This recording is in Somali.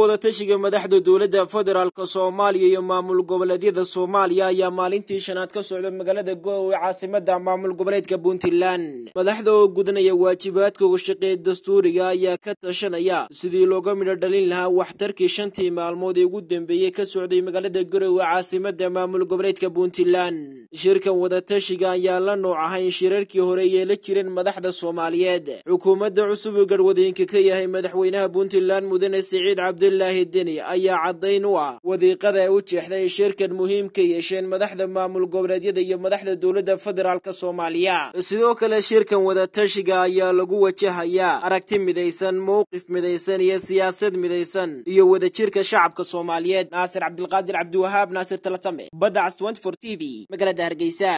wadatashiga madaxda dowladda federaalka soomaaliya iyo maamul goboleedyada soomaaliya ayaa maalintii shanaad ka socda magaalada go caasimada maamul goboleedka puntland madaxda oo gudanaya waajibaadka uga shaqeeya dastuuriga ayaa ka tashanaya sidii looga midho dhalin lahaa waxtarkii shantii maalmood ee ugu dambeeyey ka socday magaalada garowe caasimada maamul goboleedka puntland shirkan wadatashiga ayaa la nooc ahayn shirarkii hore yeela jireen madaxda soomaaliyeed xukuumadda cusub uu garwadeenka ka yahay madaxweynaha puntland mudane siciid cabdi cabdilaahi deni ayaa caddayn u ah wadiiqada u jeexday shirkan muhiim ka yeesheen madaxda maamul goboleedyada iyo madaxda dowladda federaalk soomaaliya sidoo kale shirkan wadatashiga ayaa lagu wajahayaa aragti midaysan mowqif midaysan iyo siyaasad midaysan iyo wadajirka shacabka soomaaliyeed naasir cabdilqaadir cabdiwahaab naasir talasame badacas tv magaalada hargeysa